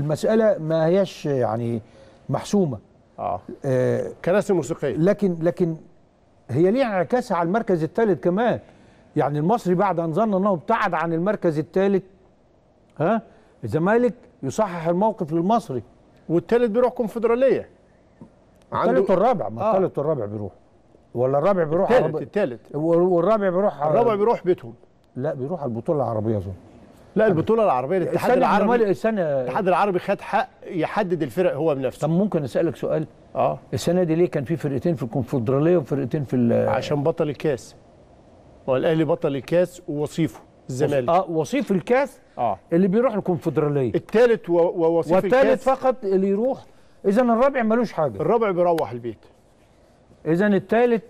المسألة ما هيش يعني محسومة آه. آه كراسي موسيقية لكن لكن هي ليها انعكاسها على المركز الثالث كمان يعني المصري بعد أن ظن أنه ابتعد عن المركز الثالث ها الزمالك يصحح الموقف للمصري والثالث بيروح كونفدرالية الثالث والرابع ما آه. الثالث آه. والرابع بيروح ولا الرابع بيروح الثالث الثالث والرابع بيروح الرابع بيروح بيتهم لا بيروح على البطولة العربية أظن لا البطوله العربيه الاتحاد العربي السنه إيه؟ الاتحاد العربي خد حق يحدد الفرق هو بنفسه طب ممكن اسالك سؤال اه السنه دي ليه كان في فرقتين في الكونفدراليه وفرقتين في عشان بطل الكاس هو الاهلي بطل الكاس ووصيفه الزمالك اه وصيف الكاس اه اللي بيروح الكونفدراليه الثالث ووصيف الكاس والثالث فقط اللي يروح اذا الرابع ملوش حاجه الرابع بيروح البيت اذا الثالث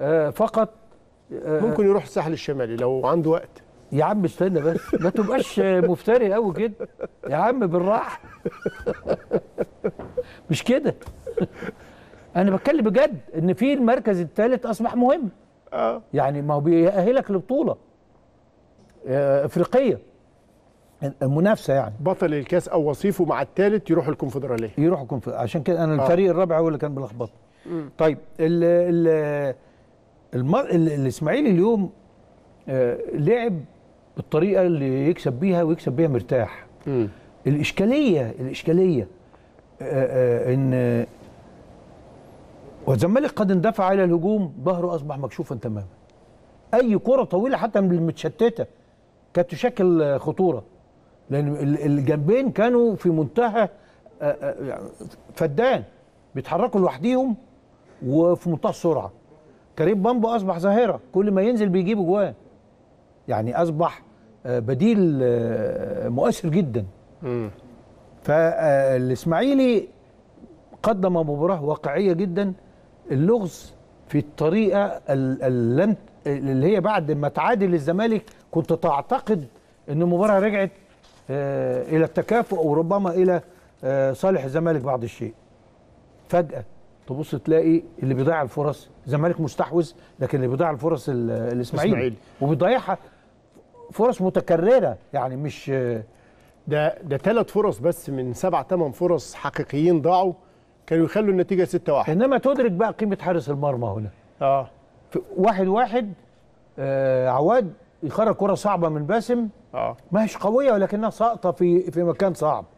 آه فقط آه ممكن يروح الساحل الشمالي لو عنده وقت يا عم استنى بس ما تبقاش مفتري قوي كده يا عم بالراحه مش كده انا بتكلم بجد ان في المركز الثالث اصبح مهم اه يعني ما هو بيأهلك لبطوله افريقيه المنافسه يعني بطل الكاس او وصيفه مع الثالث يروح الكونفدراليه يروح الكونفدراليه عشان كده انا آه. الفريق الرابع هو اللي كان بيلخبطني طيب ال ال الاسماعيلي اليوم آه، لعب بالطريقه اللي يكسب بيها ويكسب بيها مرتاح م. الاشكاليه الاشكاليه آآ آه، آآ آه، ان والزمالك قد اندفع الى الهجوم ظهره اصبح مكشوفا تماما اي كره طويله حتى المتشتته كانت تشكل خطوره لان الجنبين كانوا في منتهى آه، فدان بيتحركوا لوحديهم وفي منتهى السرعه كريم بامبو اصبح ظاهره كل ما ينزل بيجيب جوان يعني اصبح آه، بديل آه، مؤثر جدا فالاسماعيلي قدم مباراه واقعيه جدا اللغز في الطريقه اللي هي بعد ما تعادل الزمالك كنت تعتقد ان المباراه رجعت آه، الى التكافؤ وربما الى صالح الزمالك بعض الشيء فجاه تبص تلاقي اللي بيضيع الفرص الزمالك مستحوذ لكن اللي بيضيع الفرص الاسماعيلي وبيضيعها فرص متكرره يعني مش ده ده ثلاث فرص بس من سبع ثمان فرص حقيقيين ضاعوا كانوا يخلوا النتيجه 6 1 انما تدرك بقى قيمه حارس المرمى هنا اه واحد واحد آه عواد يخرج كره صعبه من باسم اه ما هيش قويه ولكنها ساقطه في في مكان صعب